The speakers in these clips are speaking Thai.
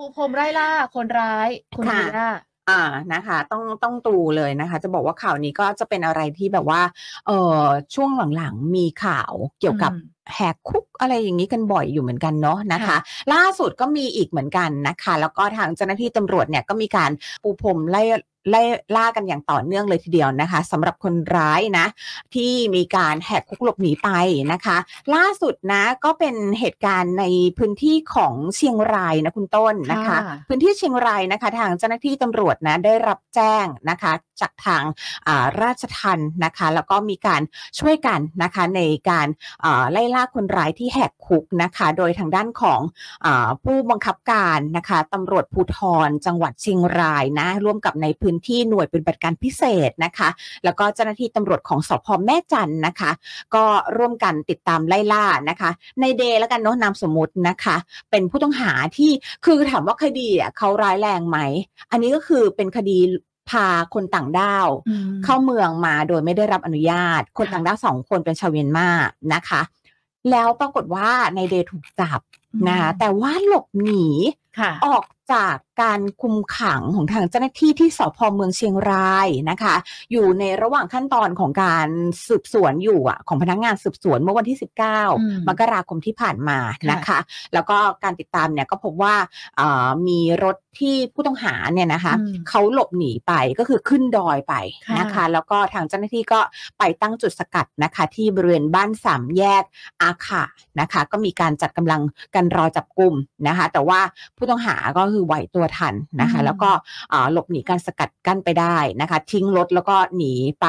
ปูพรมไล่ล่าคนร้ายคุณลีน่าอ่านะคะต้องต้องตูเลยนะคะ จะบอกว่าข่าวนี้ก็จะเป็นอะไรที่แบบว่าเออช่วงหลังๆมีข่าวเกี่ยวกับแหกคุกอะไรอย่างนี้กันบ่อยอยู่เหมือนกันเนาะนะคะ ล่าสุดก็มีอีกเหมือนกันนะคะ แล้วก็ทางเจ้าหน้าที่ตำรวจเนี่ยก็มีการปูพรมไล่ไล่ล่ากันอย่างต่อเนื่องเลยทีเดียวนะคะสำหรับคนร้ายนะ ที่มีการแหกคุกหลบหนีไปนะคะ ล่าสุดนะก็เป็นเหตุการณ์ในพื้นที่ของเชียงรายนะคุณต้นนะคะ พื้นที่เชียงรายนะคะ ทางเจ้าหน้าที่ตำรวจนะได้รับแจ้งนะคะจากทางราชทันนะคะแล้วก็มีการช่วยกันนะคะในการไล่ล่าคนร้ายที่แหกคุกนะคะโดยทางด้านของอผู้บังคับการนะคะตำรวจภูธรจังหวัดเชียงรายนะร่วมกับในพื้นที่หน่วยเป็นบัติการพิเศษนะคะแล้วก็เจ้าหน้าที่ตำรวจของสพแม่จันนะคะก็ร่วมกันติดตามไล่ล่านะคะในเดย์แล้วกันเนาะนามสมมตินะคะ เป็นผู้ต้องหาที่คือถามว่าคดีอ่ะเขาร้ายแรงไหมอันนี้ก็คือเป็นคดีพาคนต่างด้าว เข้าเมืองมาโดยไม่ได้รับอนุญาต คนต่างด้าวสองคนเป็นชาวเวียนมานะคะ แล้วปรากฏว่าในเดย์ถูกจับนะคะแต่ว่าหลบหนีออกจากการคุมขังของทางเจ้าหน้าที่ที่สพเมืองเชียงรายนะคะ อยู่ในระหว่างขั้นตอนของการสืบสวนอยู่อ่ะของพนักงงานสืบสวนเมื่อวันที่ 19 มกราคมที่ผ่านมานะคะ แล้วก็การติดตามเนี่ยก็พบว่ามีรถที่ผู้ต้องหาเนี่ยนะคะเขาหลบหนีไปก็คือขึ้นดอยไปนะคะแล้วก็ทางเจ้าหน้าที่ก็ไปตั้งจุดสกัดนะคะที่บริเวณบ้านสามแยกอาขานะคะก็มีการจัดกำลังกันรอจับกลุ่มนะคะแต่ว่าผู้ต้องหาก็คือือไหวตัวทันนะคะ แล้วก็หลบหนีการสกัดกั้นไปได้นะคะ ทิ้งรถแล้วก็หนีไป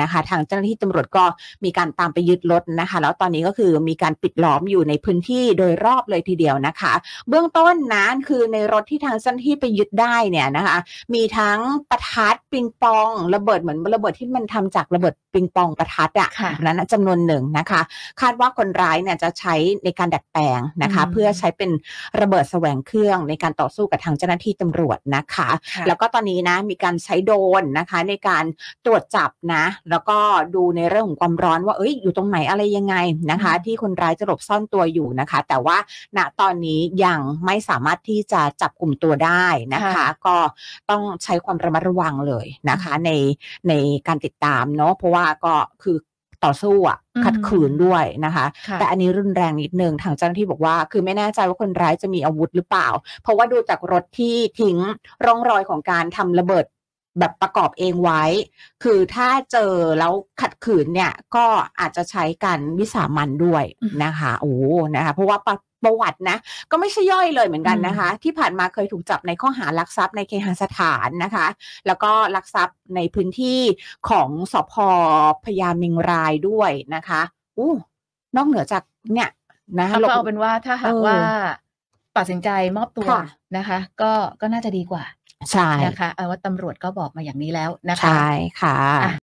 นะคะทางเจ้าหน้าที่ตำรวจก็มีการตามไปยึดรถนะคะ แล้วตอนนี้ก็คือมีการปิดล้อมอยู่ในพื้นที่โดยรอบเลยทีเดียวนะคะ เบื้องต้นนั้นคือในรถที่ทางเจ้าหน้าที่ไปยึดได้เนี่ยนะคะ มีทั้งประทัดปิงปองระเบิดเหมือนระเบิดที่มันทำจากระเบิดปิงปองประทัดอะ่ะนั้นจำนวนหนึ่งนะคะ คาดว่าคนร้ายเนี่ยจะใช้ในการดัดแปลงนะคะ เพื่อใช้เป็นระเบิดแสวงเครื่องในการต่อสู้กับทางเจ้าหน้าที่ตำรวจนะคะ แล้วก็ตอนนี้นะมีการใช้โดนนะคะในการตรวจจับนะแล้วก็ดูในเรื่องของความร้อนว่าเอ้ยอยู่ตรงไหนอะไรยังไงนะคะ ที่คนร้ายจะหลบซ่อนตัวอยู่นะคะ แต่ว่าณตอนนี้ยังไม่สามารถที่จะจับกลุ่มตัวได้นะคะ ก็ต้องใช้ความระมัดระวังเลยนะคะ ในในการติดตามเนาะเพราะว่าก็คือต่อสู้อ่ะขัดขืนด้วยนะคะ แต่อันนี้รุนแรงนิดนึงทางเจ้าหน้าที่บอกว่า คือไม่แน่ใจว่าคนร้ายจะมีอาวุธหรือเปล่า เพราะว่าดูจากรถที่ทิ้งร่องรอยของการทำระเบิดแบบประกอบเองไว้ คือถ้าเจอแล้วขัดขืนเนี่ย ก็อาจจะใช้การวิสามันด้วยนะคะ โอ้ นะคะ เพราะว่าประประวัตินะ ก็ไม่ใช่ย่อยเลยเหมือนกันนะคะ ที่ผ่านมาเคยถูกจับในข้อหารักทรัพย์ในเคหสถานนะคะ แล้วก็ลักทรัพย์ในพื้นที่ของสพพยามิงรายด้วยนะคะ อู้ นอกเหนือจากเนี่ยนะคะก็เอาเป็นว่าถ้าหากว่าตัดสินใจมอบตัว นะคะ ก็ก็น่าจะดีกว่า ใช่นะคะ เอาว่าตำรวจก็บอกมาอย่างนี้แล้วนะคะ ใช่ค่ะ